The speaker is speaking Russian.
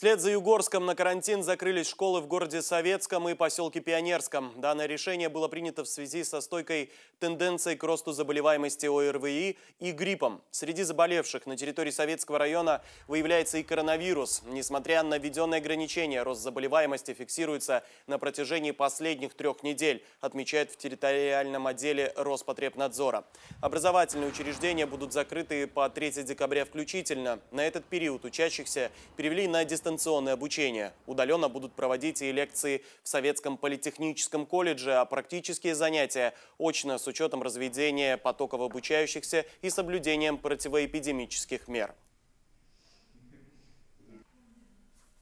Вслед за Югорском на карантин закрылись школы в городе Советском и поселке Пионерском. Данное решение было принято в связи со стойкой тенденцией к росту заболеваемости ОРВИ и гриппом. Среди заболевших на территории Советского района выявляется и коронавирус. Несмотря на введенные ограничения, рост заболеваемости фиксируется на протяжении последних трех недель, отмечает в территориальном отделе Роспотребнадзора. Образовательные учреждения будут закрыты по 3 декабря включительно. На этот период учащихся перевели на дистанционную дистанционное обучение. Удаленно будут проводить и лекции в Советском политехническом колледже, а практические занятия очно с учетом разведения потоков обучающихся и соблюдением противоэпидемических мер.